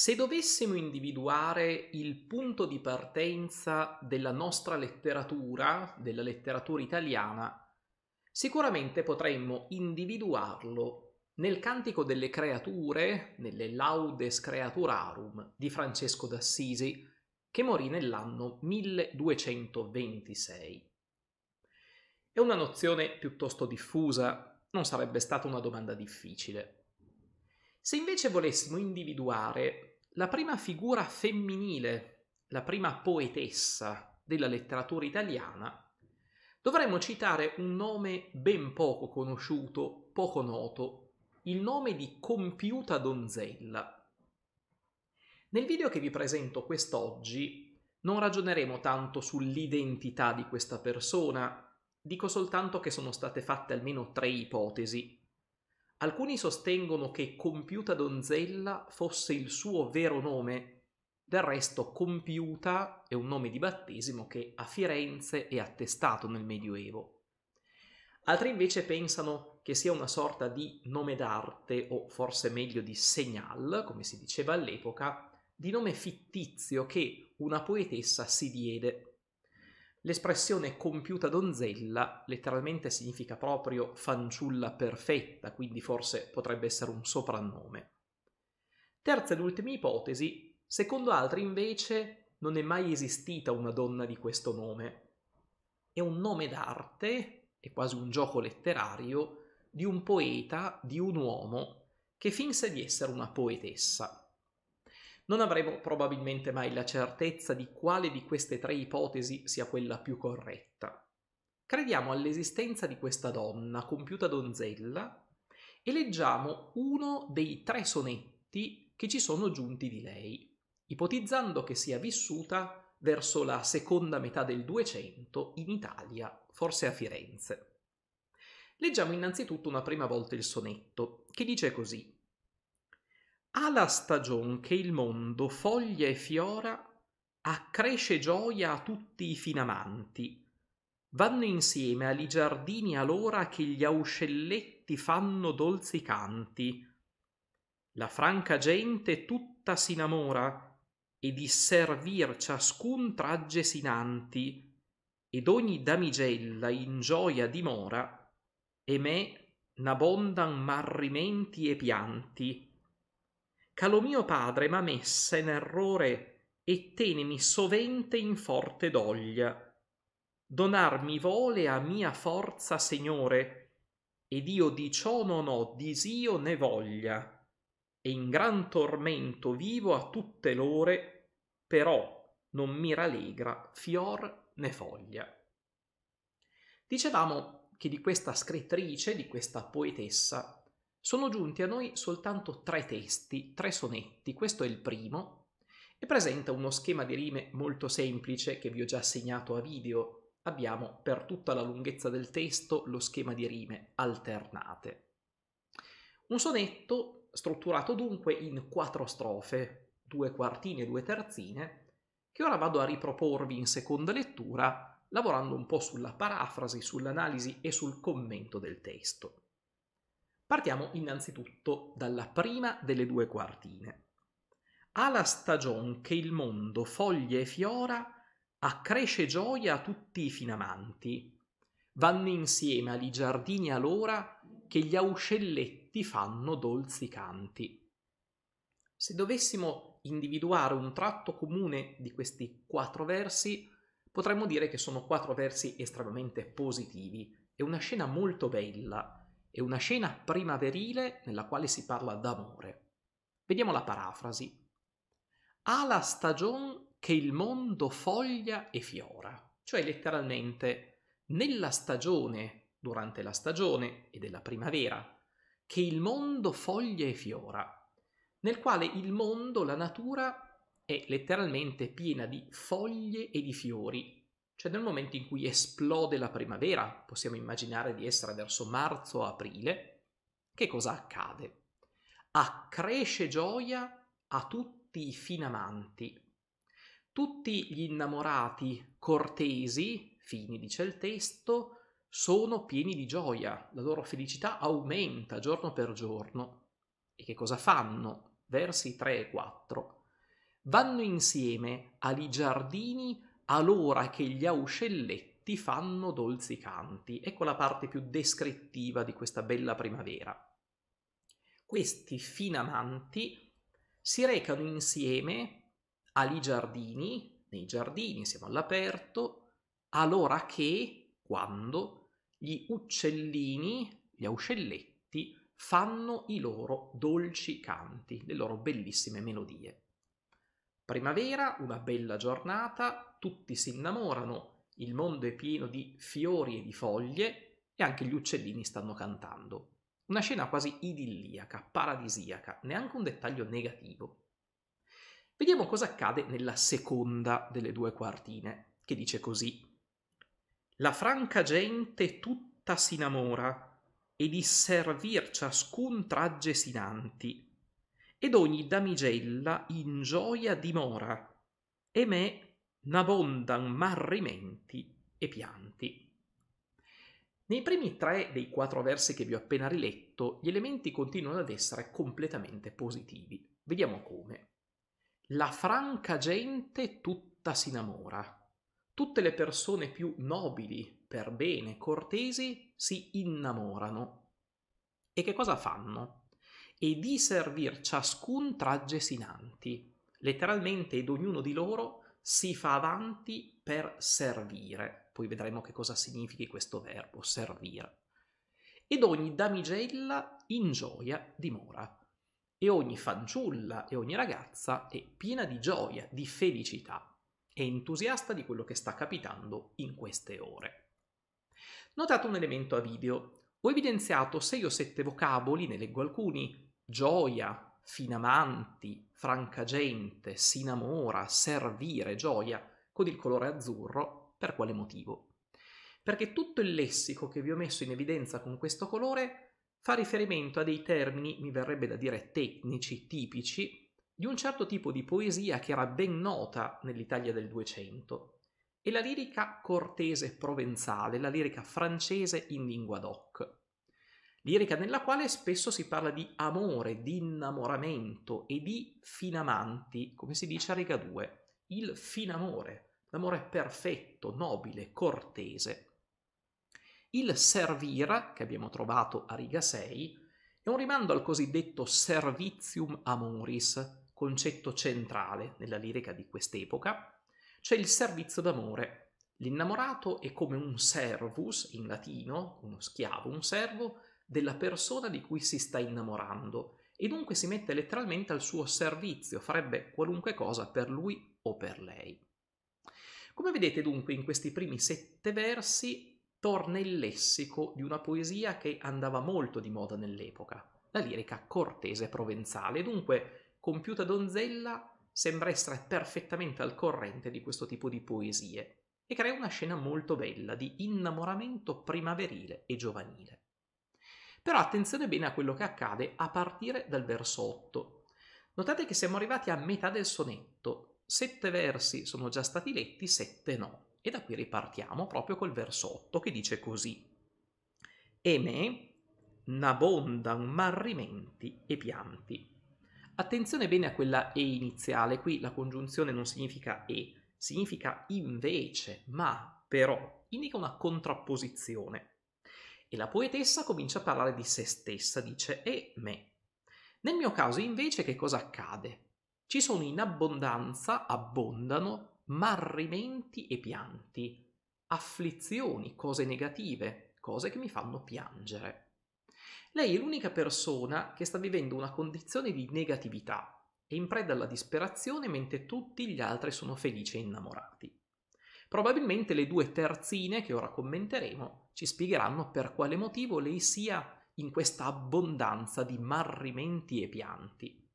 Se dovessimo individuare il punto di partenza della nostra letteratura, della letteratura italiana, sicuramente potremmo individuarlo nel Cantico delle Creature, nelle Laudes Creaturarum di Francesco d'Assisi, che morì nell'anno 1226. È una nozione piuttosto diffusa, non sarebbe stata una domanda difficile. Se invece volessimo individuare la prima figura femminile, la prima poetessa della letteratura italiana, dovremmo citare un nome ben poco conosciuto, poco noto, il nome di Compiuta Donzella. Nel video che vi presento quest'oggi non ragioneremo tanto sull'identità di questa persona, dico soltanto che sono state fatte almeno tre ipotesi Alcuni sostengono che Compiuta Donzella fosse il suo vero nome, del resto Compiuta è un nome di battesimo che a Firenze è attestato nel Medioevo. Altri invece pensano che sia una sorta di nome d'arte o forse meglio di segnal, come si diceva all'epoca, di nome fittizio che una poetessa si diede L'espressione compiuta donzella letteralmente significa proprio fanciulla perfetta, quindi forse potrebbe essere un soprannome. Terza ed ultima ipotesi, secondo altri invece non è mai esistita una donna di questo nome. È un nome d'arte, è quasi un gioco letterario, di un poeta, di un uomo, che finse di essere una poetessa. Non avremo probabilmente mai la certezza di quale di queste tre ipotesi sia quella più corretta. Crediamo all'esistenza di questa donna, compiuta donzella, e leggiamo uno dei tre sonetti che ci sono giunti di lei, ipotizzando che sia vissuta verso la seconda metà del 200 in Italia, forse a Firenze. Leggiamo innanzitutto una prima volta il sonetto, che dice così a la stagion che il mondo foglia e fiora accresce gioia a tutti i finamanti vanno insieme a li giardini alora che gli auscelletti fanno dolzi canti la franca gente tutta s'inamora e di servir ciascun tragge sinanti ed ogni damigella in gioia dimora e me n'abbondan marrimenti e pianti Calo mio padre m'ha messa in errore e tenemi sovente in forte doglia. Donarmi vole a mia forza, Signore, ed io di ciò non ho disio né voglia. E in gran tormento vivo a tutte l'ore, però non mi rallegra fior né foglia. Dicevamo che di questa scrittrice, di questa poetessa, sono giunti a noi soltanto tre testi, tre sonetti, questo è il primo, e presenta uno schema di rime molto semplice che vi ho già segnato a video. Abbiamo per tutta la lunghezza del testo lo schema di rime alternate. Un sonetto strutturato dunque in quattro strofe, due quartine e due terzine, che ora vado a riproporvi in seconda lettura, lavorando un po' sulla parafrasi, sull'analisi e sul commento del testo. Partiamo innanzitutto dalla prima delle due quartine. Alla stagion che il mondo foglie e fiora, accresce gioia a tutti i finamanti. Vanno insieme agli giardini allora che gli auscelletti fanno dolzi canti. Se dovessimo individuare un tratto comune di questi quattro versi, potremmo dire che sono quattro versi estremamente positivi. È una scena molto bella, è una scena primaverile nella quale si parla d'amore. Vediamo la parafrasi. Ha la stagion che il mondo foglia e fiora, cioè letteralmente nella stagione, durante la stagione e della primavera, che il mondo foglia e fiora, nel quale il mondo, la natura, è letteralmente piena di foglie e di fiori, cioè nel momento in cui esplode la primavera, possiamo immaginare di essere verso marzo-aprile, che cosa accade? Accresce gioia a tutti i finamanti. Tutti gli innamorati cortesi, fini dice il testo, sono pieni di gioia, la loro felicità aumenta giorno per giorno. E che cosa fanno? Versi 3 e 4. Vanno insieme agli giardini allora che gli auscelletti fanno dolci canti. Ecco la parte più descrittiva di questa bella primavera. Questi finamanti si recano insieme ali giardini, nei giardini siamo all'aperto, allora che, quando, gli uccellini, gli auscelletti, fanno i loro dolci canti, le loro bellissime melodie. Primavera, una bella giornata, tutti si innamorano, il mondo è pieno di fiori e di foglie e anche gli uccellini stanno cantando. Una scena quasi idilliaca, paradisiaca, neanche un dettaglio negativo. Vediamo cosa accade nella seconda delle due quartine, che dice così. La franca gente tutta si innamora e di servir ciascun tragge sinanti, ed ogni damigella in gioia dimora e me n'abbondan marrimenti e pianti. Nei primi tre dei quattro versi che vi ho appena riletto, gli elementi continuano ad essere completamente positivi. Vediamo come. La franca gente tutta s'inamora. Tutte le persone più nobili, per bene, cortesi, si innamorano. E che cosa fanno? e di servir ciascun traggesinanti. Letteralmente ed ognuno di loro si fa avanti per servire. Poi vedremo che cosa significhi questo verbo, servire. Ed ogni damigella in gioia dimora. E ogni fanciulla e ogni ragazza è piena di gioia, di felicità e entusiasta di quello che sta capitando in queste ore. Notate un elemento a video. Ho evidenziato sei o sette vocaboli, ne leggo alcuni, gioia, finamanti, gente, s'inamora, servire, gioia, con il colore azzurro, per quale motivo? Perché tutto il lessico che vi ho messo in evidenza con questo colore fa riferimento a dei termini, mi verrebbe da dire tecnici, tipici, di un certo tipo di poesia che era ben nota nell'Italia del Duecento, e la lirica cortese provenzale, la lirica francese in lingua doc. Lirica nella quale spesso si parla di amore, di innamoramento e di finamanti, come si dice a riga 2, il finamore, l'amore perfetto, nobile, cortese. Il servira, che abbiamo trovato a riga 6, è un rimando al cosiddetto servitium amoris, concetto centrale nella lirica di quest'epoca, cioè il servizio d'amore. L'innamorato è come un servus in latino, uno schiavo, un servo, della persona di cui si sta innamorando e dunque si mette letteralmente al suo servizio, farebbe qualunque cosa per lui o per lei. Come vedete dunque in questi primi sette versi torna il lessico di una poesia che andava molto di moda nell'epoca, la lirica cortese provenzale, dunque compiuta donzella sembra essere perfettamente al corrente di questo tipo di poesie e crea una scena molto bella di innamoramento primaverile e giovanile. Però attenzione bene a quello che accade a partire dal verso 8. Notate che siamo arrivati a metà del sonetto. Sette versi sono già stati letti, sette no. E da qui ripartiamo proprio col verso 8 che dice così. E me n'abbondan marrimenti e pianti. Attenzione bene a quella e iniziale, qui la congiunzione non significa e, significa invece, ma, però, indica una contrapposizione. E la poetessa comincia a parlare di se stessa, dice e me. Nel mio caso invece che cosa accade? Ci sono in abbondanza, abbondano, marrimenti e pianti, afflizioni, cose negative, cose che mi fanno piangere. Lei è l'unica persona che sta vivendo una condizione di negatività e in preda alla disperazione mentre tutti gli altri sono felici e innamorati. Probabilmente le due terzine che ora commenteremo ci spiegheranno per quale motivo lei sia in questa abbondanza di marrimenti e pianti.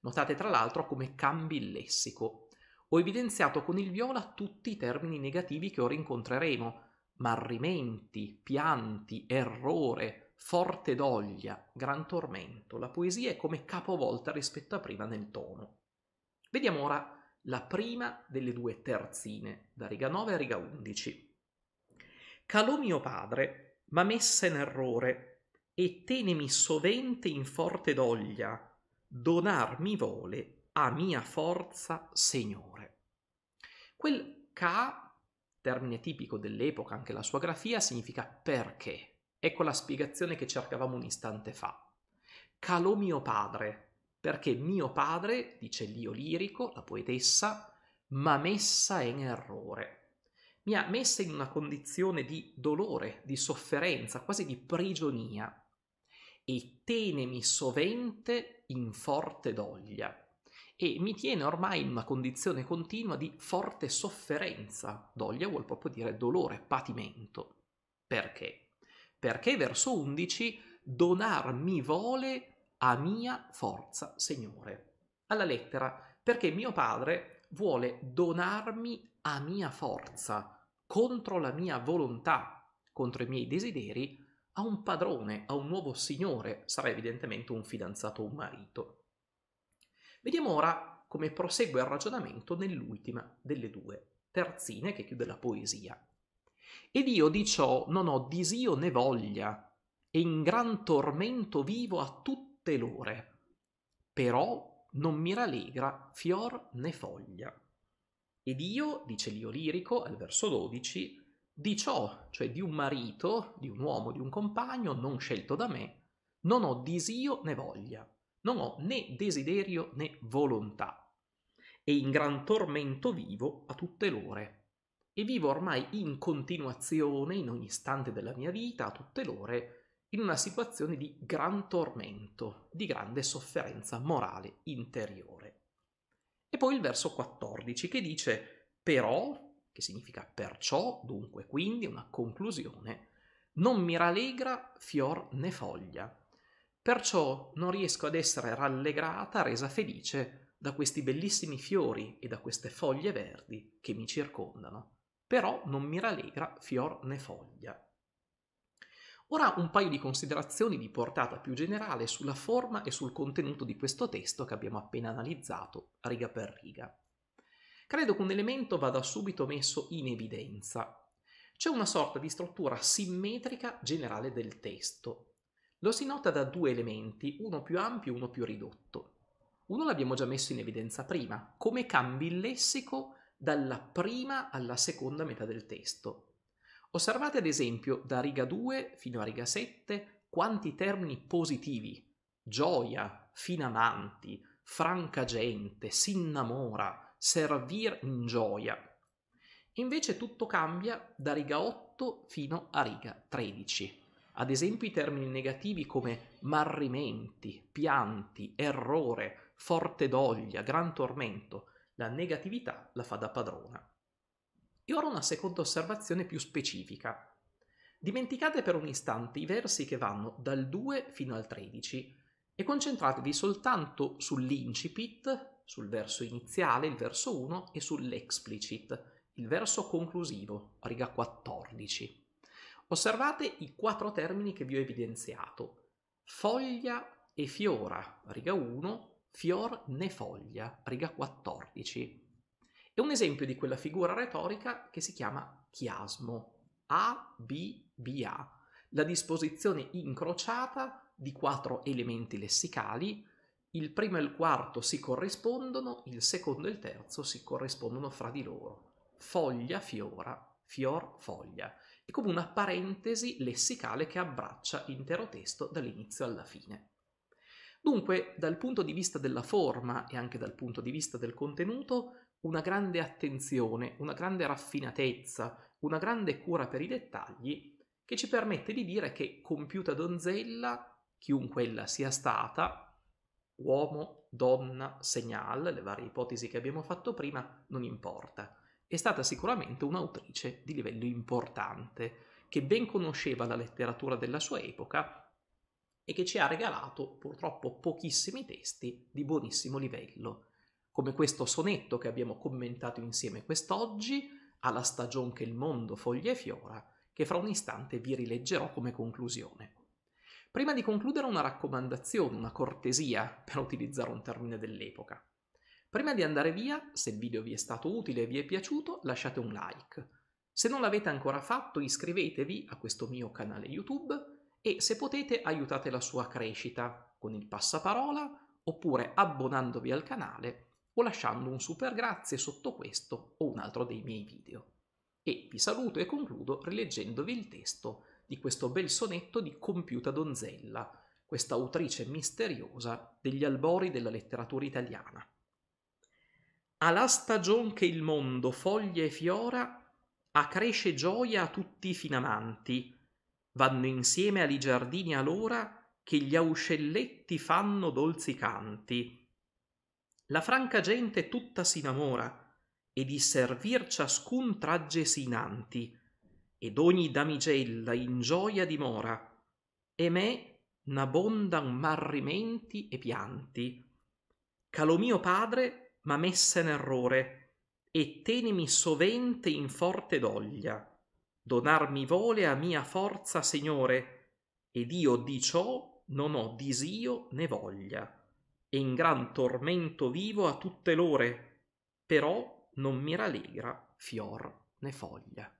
Notate tra l'altro come cambi il lessico. Ho evidenziato con il viola tutti i termini negativi che ora incontreremo. Marrimenti, pianti, errore, forte doglia, gran tormento. La poesia è come capovolta rispetto a prima nel tono. Vediamo ora la prima delle due terzine, da riga 9 a riga 11. Calò mio padre, ma messa in errore, e tenemi sovente in forte doglia, donar mi vole a mia forza, Signore. Quel ca, termine tipico dell'epoca, anche la sua grafia, significa perché. Ecco la spiegazione che cercavamo un istante fa. Calò mio padre, perché mio padre, dice l'io lirico, la poetessa, m'ha messa in errore. Mi ha messa in una condizione di dolore, di sofferenza, quasi di prigionia, e tenemi sovente in forte doglia, e mi tiene ormai in una condizione continua di forte sofferenza. Doglia vuol proprio dire dolore, patimento. Perché? Perché verso 11 donar mi vole a mia forza, Signore. Alla lettera, perché mio padre vuole donarmi a mia forza, contro la mia volontà, contro i miei desideri, a un padrone, a un nuovo signore, sarà evidentemente un fidanzato o un marito. Vediamo ora come prosegue il ragionamento nell'ultima delle due terzine che chiude la poesia. Ed io di ciò non ho disio né voglia, e in gran tormento vivo a tutti l'ore. però non mi rallegra fior né foglia. Ed io, dice l'io lirico al verso 12, di ciò, cioè di un marito, di un uomo, di un compagno non scelto da me, non ho disio né voglia, non ho né desiderio né volontà, e in gran tormento vivo a tutte l'ore, e vivo ormai in continuazione, in ogni istante della mia vita, a tutte l'ore, in una situazione di gran tormento, di grande sofferenza morale interiore. E poi il verso 14 che dice però, che significa perciò, dunque quindi una conclusione, non mi rallegra fior né foglia, perciò non riesco ad essere rallegrata, resa felice da questi bellissimi fiori e da queste foglie verdi che mi circondano, però non mi rallegra fior né foglia. Ora un paio di considerazioni di portata più generale sulla forma e sul contenuto di questo testo che abbiamo appena analizzato, riga per riga. Credo che un elemento vada subito messo in evidenza. C'è una sorta di struttura simmetrica generale del testo. Lo si nota da due elementi, uno più ampio e uno più ridotto. Uno l'abbiamo già messo in evidenza prima, come cambi il lessico dalla prima alla seconda metà del testo. Osservate ad esempio da riga 2 fino a riga 7 quanti termini positivi, gioia, finananti, franca gente, s'innamora, servir in gioia. Invece tutto cambia da riga 8 fino a riga 13. Ad esempio i termini negativi come marrimenti, pianti, errore, forte doglia, gran tormento. La negatività la fa da padrona. E ora una seconda osservazione più specifica. Dimenticate per un istante i versi che vanno dal 2 fino al 13 e concentratevi soltanto sull'incipit, sul verso iniziale, il verso 1, e sull'explicit, il verso conclusivo, riga 14. Osservate i quattro termini che vi ho evidenziato. Foglia e fiora, riga 1, fior ne foglia, riga 14. È un esempio di quella figura retorica che si chiama chiasmo, A, B, B, A, la disposizione incrociata di quattro elementi lessicali, il primo e il quarto si corrispondono, il secondo e il terzo si corrispondono fra di loro. Foglia, fiora, fior, foglia. È come una parentesi lessicale che abbraccia l'intero testo dall'inizio alla fine. Dunque, dal punto di vista della forma e anche dal punto di vista del contenuto, una grande attenzione, una grande raffinatezza, una grande cura per i dettagli che ci permette di dire che compiuta donzella, chiunque ella sia stata, uomo, donna, segnal, le varie ipotesi che abbiamo fatto prima, non importa. È stata sicuramente un'autrice di livello importante, che ben conosceva la letteratura della sua epoca e che ci ha regalato purtroppo pochissimi testi di buonissimo livello come questo sonetto che abbiamo commentato insieme quest'oggi, alla stagione che il mondo foglie e fiora, che fra un istante vi rileggerò come conclusione. Prima di concludere una raccomandazione, una cortesia, per utilizzare un termine dell'epoca. Prima di andare via, se il video vi è stato utile e vi è piaciuto, lasciate un like. Se non l'avete ancora fatto, iscrivetevi a questo mio canale YouTube e se potete aiutate la sua crescita con il passaparola oppure abbonandovi al canale o lasciando un super grazie sotto questo o un altro dei miei video. E vi saluto e concludo rileggendovi il testo di questo bel sonetto di Compiuta Donzella, questa autrice misteriosa degli albori della letteratura italiana. Alla stagion che il mondo foglia e fiora, accresce gioia a tutti i finamanti, vanno insieme ali giardini all'ora che gli auscelletti fanno dolzi canti la franca gente tutta s'inamora e di servir ciascun tragge sinanti ed ogni damigella in gioia dimora e me n'abbondan marrimenti e pianti ch'allo mio padre m'ha messa in errore e tenemi sovente in forte doglia donar mi vole a mia forza segnore ed io di ciò non ho disio né voglia e in gran tormento vivo a tutte l'ore, però non mi rallegra fior né foglia.